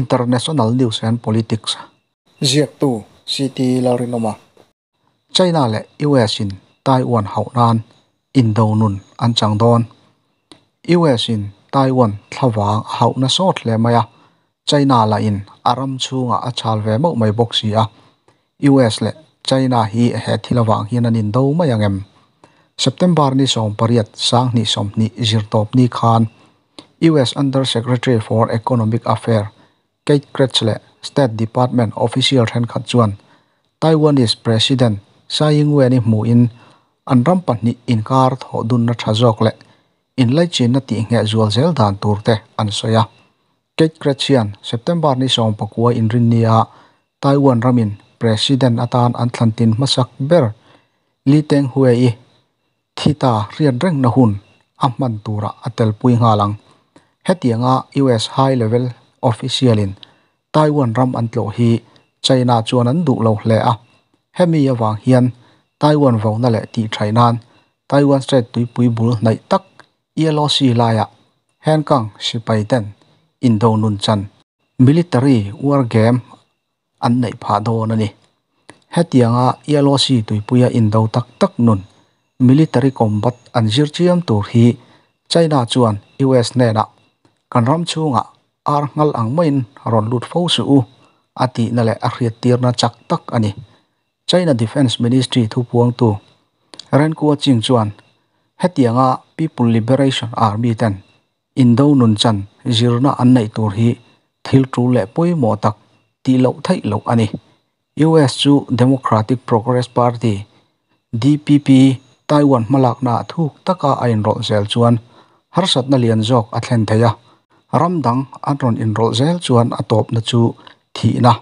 international news and politics ziak tu city larinoma china le us in taiwan hậu nan indonun an chang don us in taiwan thawang hậu na sot le maya à. china la in aram chunga achal ve mo mai boxi a us à. le china hi he thilawang hian an in do mai angem september ni som pariat sang ni som ni zirtop ni khan US Under Secretary for Economic Affairs Kate Kretschle State Department official than khat chuan Taiwanese President Tsai Ing-wen i mu in an ram pahnih inkar thaw dun na tha zawk le in lai chin na tih nge zual zel dan tur te an soya Kate Kretchian September ni song pakua in rin nia Taiwan ramin President atan an thlantin masak ber li teng huwe i thita rian reng na hun amman tura atel pui nga lang hetianga US high level officialin taiwan ram an tlo hi china chuan an duh lo hle a hemi awang hian taiwan vona le ti thainan taiwan state tuipui bul nai tak yellow si laya hankang sipai ten indo nun chan military war game an nei pha do na ni hetianga yellow si tuipuya indo tak tak nun military combat an zir chiam tur hi china chuan us ne na kanram chunga ar ngal ang main ron lut fo su u ati na le ahriat tir na chak tak ani china defense ministry thu puang tu ren ko ching chuan hetianga people liberation army ten indo nun chan zirna an nei tur hi thil tru le poi mo tak ti lo thai lo ani US chu Democratic Progress Party DPP Taiwan malak na thuk taka ain rol zel chuan harsat na lian jok a thlen ramdang anron enroll zel chuan atop na chu thi na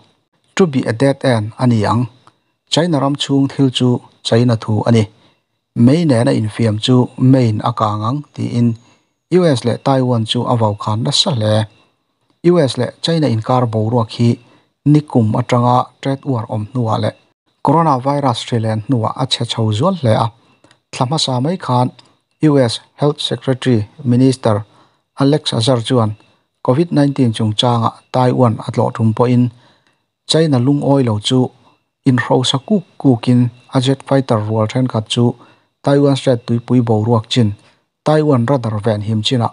to be a dead end aniyang china ram chuung thil chu china thu ani main na in fiam chu main akangang ti in us le taiwan chu avau khan na sa le us le china in kar bo ro khi nikum atanga trade war om nuwa le corona virus tri len nuwa a che chho zol le a thlama sa mai khan us health secretary minister Alex Azar COVID-19 chung changa Taiwan at lo thum po in China lung oi lo chu in ro sa ku ku a jet fighter rual then khat chu Taiwan strat tui pui bo ruak chin Taiwan radar van him china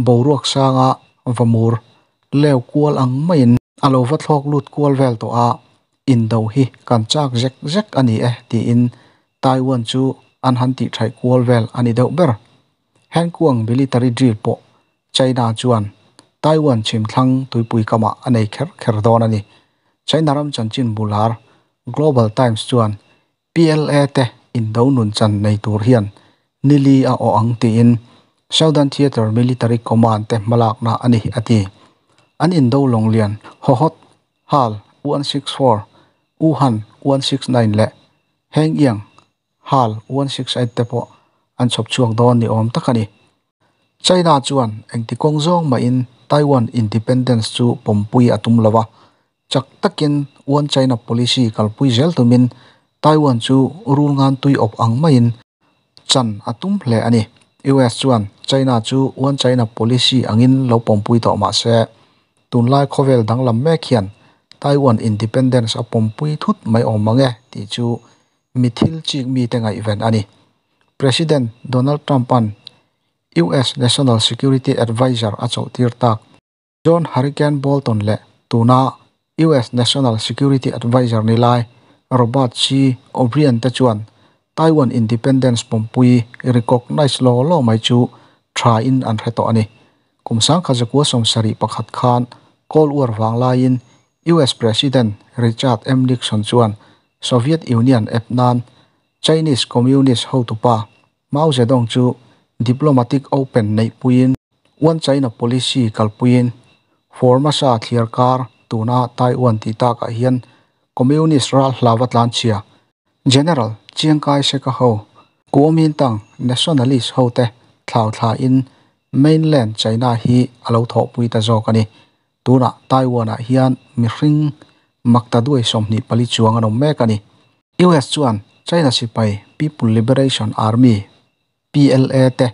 bo ruak sanga vamur leo kual ang main alo va thok lut kual vel to a in do hi kan chak zek zek ani e ti in Taiwan chu an han ti thai kual vel ani deuh ber hen kuang military drill po จ h น n จวนไต้หวันชิมทั้งตุยปุยกมาอเนในเขร์ขดอนนี่ใช้นารำจันจินบุลาร์ Global Times จวน PLA เตอินดนุนจันในตัวเรียนนิลีอาออังตีอินเ o u t ันเท t h e a t e ิ m ิ l i t a r y c o m m a n เตมาลากนาอันนี้อตีอันอินดลงเรียนฮอฮอตฮาล164อูฮัน169และแฮงเอียงฮาล168เตปออันชบช่วงดอนนี่อมตะคันนี่ China chuan engti kong zong ma in Taiwan independence chu pompui atum lawa chak takin one China policy kalpui zel tumin Taiwan chu rul ngan tui op ang ma in chan atum hle ani US chuan China chu one China policy angin lo pompui to ma se tun lai khovel dang lam me khian Taiwan independence a pompui thut mai om mange ti chu mithil chik mi tengai ven ani President Donald Trump an US National Security Advisor a chau John Hurricane Bolton le tuna US National Security Advisor ni lai Robert C O'Brien ta chuan Taiwan Independence pompui recognize lo lo mai chu try in an reto ani kumsang khajakua somsari pakhat khan kol war wang lain US President Richard M Nixon chuan Soviet Union epnan Chinese Communist ho tupa Mao Zedong chu diplomatic open nei puin o n ั china policy kal puin forma sa clear kar tuna taiwan ti ta ka hian communist ra hlawatlan chia general chiangkai se ka ho kuomin tang nationalist ho te thlau thla in mainland china hi alo tho pui ta zo kani tuna taiwan a hian mi hring makta duai somni pali chuang anom me kani us chuan china sipai people liberation army PLA e te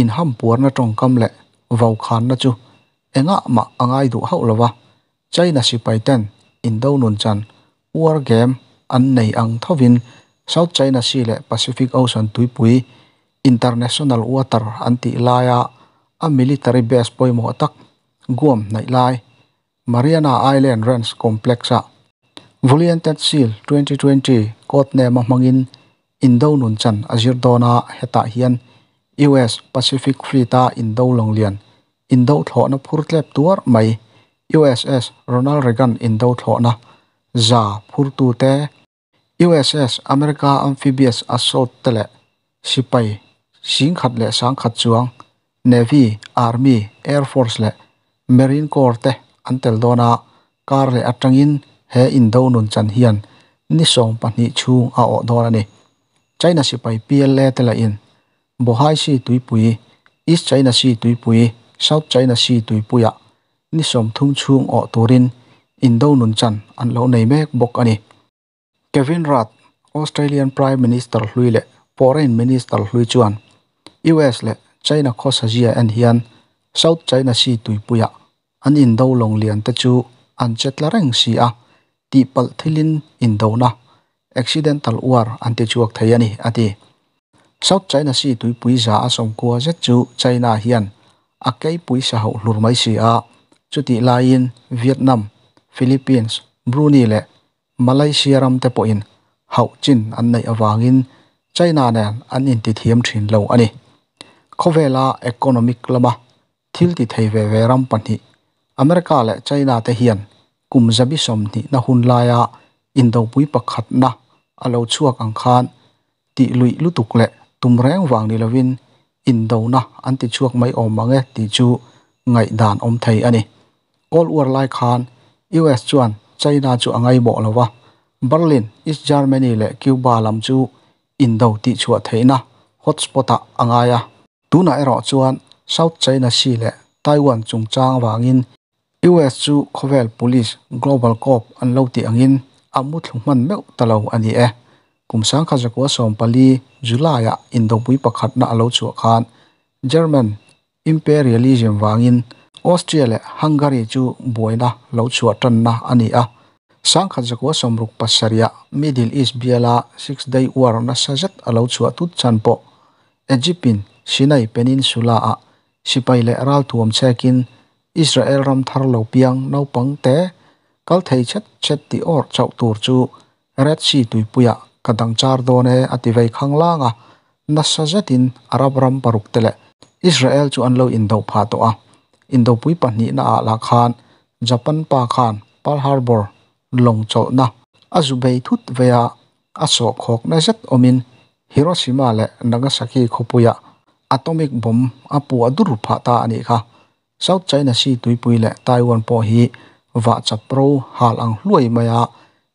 in ham puar na trong kam le vau khan na chu enga ma angai du hau lawa china Pai ten in do nun chan war game an nei ang thovin south china sea le pacific ocean tuipui international water anti laya a military base poimo tak guam nai lai mariana island ranch complexa volunteer seal 2020 code name mangin Indo nun chan azir dona heta hian US Pacific Frita Indo long lian Indo tho na phur tlep tuar mai USS Ronald Reagan Indo tho na za phur tu te USS America Amphibious Assault tele sipai sing khat le sang khat chuang Navy Army Air Force le Marine Corps te antel dona kar le atangin he Indo nun chan hian ni song pahnih chung a o dona ni China si pai PLA tela in. Bohai si tui pui, East China si tui pui, South China si tui puya. Ni som thung chuông o turin, in đâu nun chan, an lâu này mek bok ani. Kevin Rudd, Australian Prime Minister lui lệ, Foreign Minister lui chuan. US lệ, China khó sa dìa an hian, South China si tui puya. An Indo Long lòng liền chu, an chet la reng si a, ti pal thilin in na accidental war ante chuak thayani ati South China Sea tui pui za a som kwa zet chu China hian a kei pui sa ho hlur mai si a chuti lain Vietnam Philippines Brunei le Malaysia ram te po in hau chin an nei awangin China ne an in ti thiam thin lo ani khovela economic lama thil ti thei ve ve ram pani America le China te hian kum zabi som ni na hun laya indo do pui pakhat na อาลชั่วกังคานตีลุยลุตุกละตุมแรงวางนิลวินอินดูนะอันติชั่วไม่อมมาเงะติจูไงด่านอมไทยอันนี้โอลวอร์ไลคานอีวเอสชวนไชนาจูไงบอกแล้ววะเบอร์ลินอิสราเอลเมนี่ละคิวบาลัมจูอินดูติชั่วไทยนะฮอตสปอตอ่ะไงยะตูนไอรอชวนเซาท์ไชน่าซเละไต้หวันจงจางวางอินอ u สจูคอเวลพูลิสโกลบอลกอบอันเลวตีอังอิน amu thluman meu talo ani e kumsang kha zakwa som pali julaya indopui pakhat na alo chu khan german imperialism wangin australia hungary chu boina lo chu tanna ani a sang kha zakwa som ruk pasaria middle east biala 6 day war na sajat alo chu tu chanpo egyptin sinai peninsula a sipai le ral thuam chekin israel ram thar lo piang no pang te ก็ทีชัดชัดที่ออกจากตัวจูเรศีตุยปุยกระดังจารโดนเออติไวข้างล่างอ่ะนัสซาจินอารับรัมปรุกเตเลอิสราเอลจูอันเลวอินโดพาตัวอ่ะอินโดปุยปนี่น่าลาขานญี่ปุ่นปากขานปาฮาร์บอร์ลงโจนะอาจไปทุดเวียอาศกฮอกนัเซัตอมินฮิโรชิมาเลนังสักีคุปุยอะอตอมิกบอมอปัวดุรุพาตาอันนี้ค่ะเซาท์ไชน่าซีตุยปุยเลไต้หวันพอฮี vạ chập pro hal ang luai maya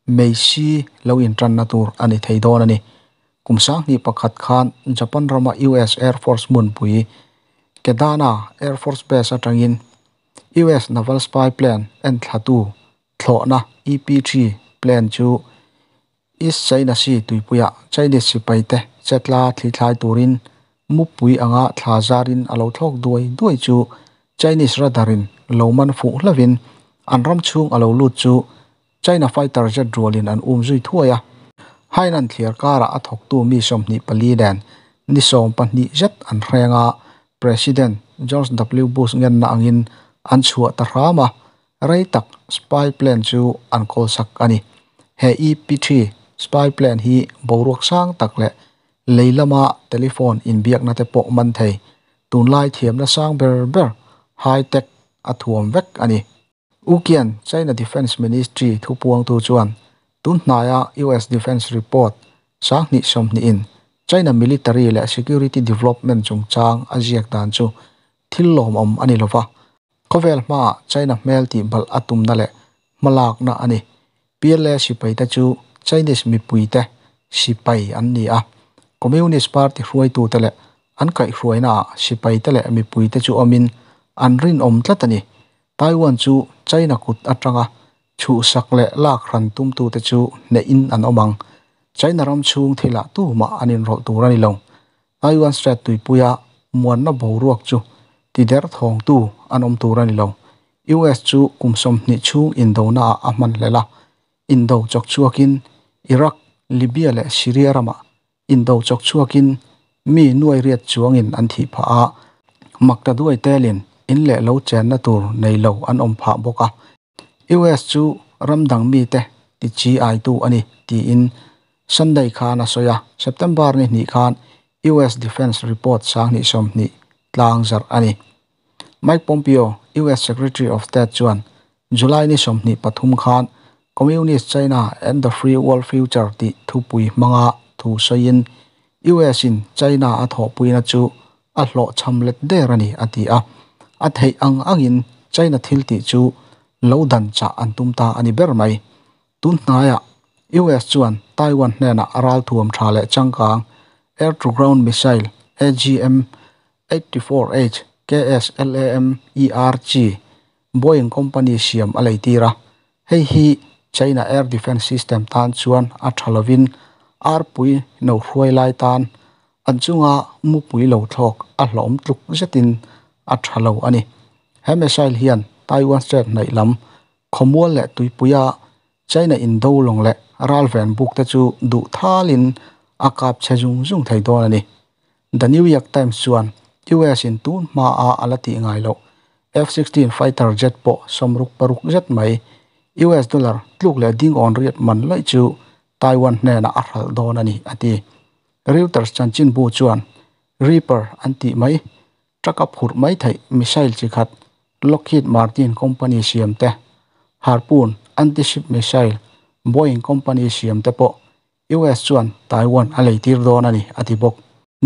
meisi lo in tran na tur ani thei don ani kumsang ni pakhat khan japan rama us air force mun pui kedana air force base atangin us naval spy plane en thlatu thlona ep3 plane chu east china sea tuipuya chinese sipai te chetla thlai turin mupui anga thlazarin alo thlok duai duai chu chinese radarin loman fu hlavin an ram chung alo lu chu China fighter jet rolin an um zui thuaya hain an thlir kara a thok tu mi som ni pali den ni som pan ni jet an renga president George W Bush ngen na angin an chua ta rama rei tak spy plan chu an kol sak ani he EP3 spy plane hi boruak sang tak le leilama telephone in biak na te pok man thei tun lai thiam na sang ber ber high tech athuam vek ani Ukian China Defense Ministry thu puang tu chuan tun naya US Defense Report sang ni som ni in China military le security development chung chang ajiak dan chu thillom om ani lova kovel ma China mel ti bal atum na le malak na ani PLA sipai ta chu Chinese mi pui te sipai an ni a Communist Party ruai tu ta le an kai ruai na sipai ta le mi pui te chu omin an rin om tlatani ไต้วันจูใจนักุดอัตรางะชูสักเล่ลากรันตุ้มตูเตจูในอินอันอบังใจนารมชูงที่ละตู้มาอันอินรอตูรันลงไต้หวันเสตุยปุยะมวนนับบูรุกจูที่เดือดทองตู้อันอมตูรันลงยูเอสจูกุมสมนิชูงอินโดนาอัมันเลละอินโดจกชัวกินอิรักลิเบียและซีเรียรามาอินโดจกชัวกินมีนวยเรียดจวงอินอันทิพะอามักตะด้วยเตลินอินเล่ลูเจนนตูรในลูอันอมพะบกะอีเวสจูรัมดังมีเตติจีไอตูอันนี้ที่อินสันได้ขานาโซยาเซปตทมเบาร์นี้นี่ขานอีเวสดิฟเอนส์รีพอร์ตสังนิชมนี่ตั้งจารอันนี้ไมค์ปอมพิโออีเวสเซกเรตรีออฟเตจวนจุลัยนิชมนี่ปฐุมขานคอมมิวนิสต์จีน่าแอนด์เดอะฟรีเวิลด์ฟิวเจอร์ที่ทุบุยมังอาทุสัยินอีเวสินจีน่าอัฐปุยนัจูอัลโลชัมเลตเดรนี่อันทอา a thei ang angin china thil ti chu lo dan cha an tum ta ani ber mai tun hnaya US chuan Taiwan hne na aral thuam tha le changkang air to ground missile AGM 84H KSLAM ERG Boeing company siam alai tira hei hi China Air Defense System tan chuan a thalovin ar pui no hruai lai tan an chunga mu pui lo thok a hlom tluk zetin อัตราลอันนี้เฮมิชัยเฮียนไต้หวันเซนในลำขมวลและตุยปุยาใช้ในอินโดลงและรัลแวนบุกตะจูดูท่าลินอากาศเชจุงจุงไทยโดนอันนี้ดันิวยักเต็มส่วนยูเอสินตูนมาอาอัลติงไงโล F-16 Fighter Jet ปอสมรุกปรุกเจ็ตไหมอสดอลลาร์ลูกและดิ้งออนเรียดมันเลยจูไต้หวันแน่นาอัลโดนอันนี้อันที่ริวเตอร์จันจินบูชวนรีเปอร์อันที่ไม่จักผูดไม่ไทยมิใชลจิกัดล็อกฮิตมาร์ตินคอมพานีเซียมเตะฮาร์ปูนอันติชิปมิใชลโบอยน์คอมพานีเซียมเตะปอยูเอสชวนไต้หวันอะไรที่ร้นันนี่อธิบก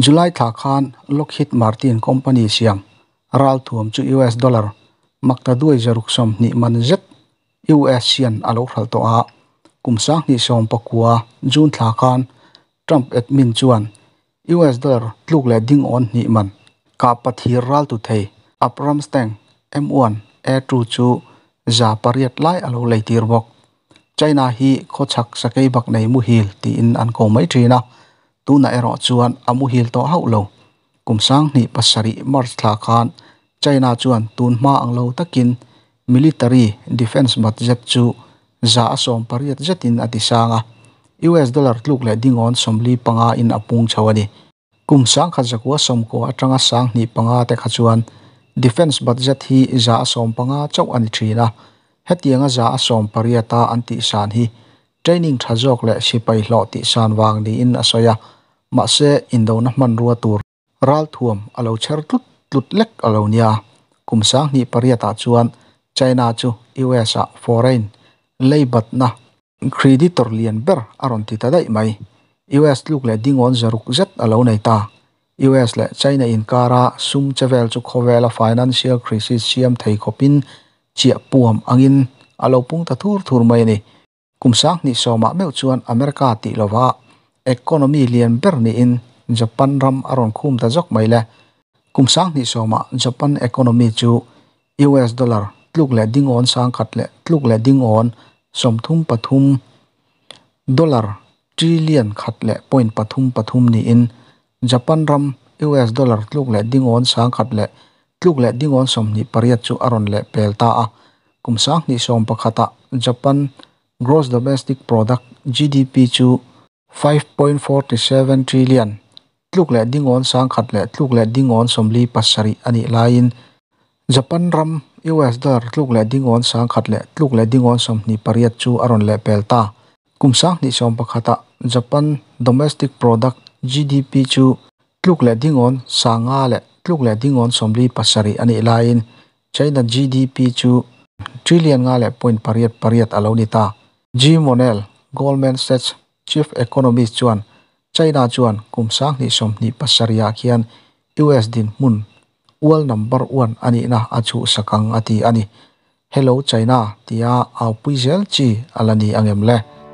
จุลัยทักขานล็อกฮิตมาร์ตินคอมพานีเซียมรัลท่วมจูยูเอสดอลลาร์มักตะด้วยจรุกสมนิมันจ็ดยูเอสเซียนอาลอรัลตัวอากุมสักนิสอมปะกัวจูนทักขานทรัมป์เอ็ดมินชวนอูเอสดอลลาร์ลูกแลดิ้งออนนิมัน ka pathir ral tu thei apram steng m1 e a2 chu za pariat lai alo lei tir bok china hi kho chak sakai bak nei mu hil ti in an ko mai thina tuna ero chuan amu hil to hau lo kumsang ni pasari mar thla khan china chuan tun ma ang lo takin military defense mat jet chu za asom pariat jetin atisanga us dollar tluk le dingon somli panga in apung chawani kum sang kha zakwa som ko atanga sang ni panga te kha chuan defense budget hi za som panga chau ani thina hetianga za som pariata anti san hi training thajok le sipai hlo ti san wang ni in asoya ma se indona man ruwa tur ral thuam alo chher tut tut lek alo nia kum sang ni pariata chuan china chu USA, foreign leibat na creditor lian ber aron ti tadai mai US luk le ding on zaruk zet alo nei ta US le China in kara sum chevel chu khowela financial crisis siam có pin chia puam angin alo pung ta thur thur mày mai ni kumsak ni soma meu chuan America ti lova economy lian ber ni in Japan ram aron khum ta jok mai le kumsak ni soma Japan economy chu US dollar lúc le ding on sang khat le tluk le ding on somthum pathum dollar จีเลียนขัดและพอยน์ปฐุมปฐุมนี่เองญี่ปุ่นรัมยูเอสดอลลาร์ลูกเละดิ่งอ่อนสังขัดและทุกเละดิ่งอ่อนสมนี่ปริยัติชูอารอนและเปลตาคุ้มสังนี่ส่งประกาศญี่ปุ่น gross domestic product GDP ชู5.47 trillion ทุกเละดิ่งอ่อนสังขัดและลูกแลดิงอ่นสมลีปัสสรีอันนี้ลายนญี่ปุ่นรัมยูสดอลลาร์ลูกแลดิงอ่นสังขัดและทุกเละดิ่งอ่อนสมนี่ปริยัติชูอารอนและเปลตา kumsak ni som pakhata Japan domestic product GDP chu tluk le dingon sanga le tluk le dingon somli pasari ani lain China GDP chu trillion nga le point pariat pariat alo ni G Monel Goldman Sachs chief economist chuan China chuan kumsak ni som ni pasaria khian US din mun wal number 1 ani na achu sakang ati ani hello china tia au puizel chi alani angem le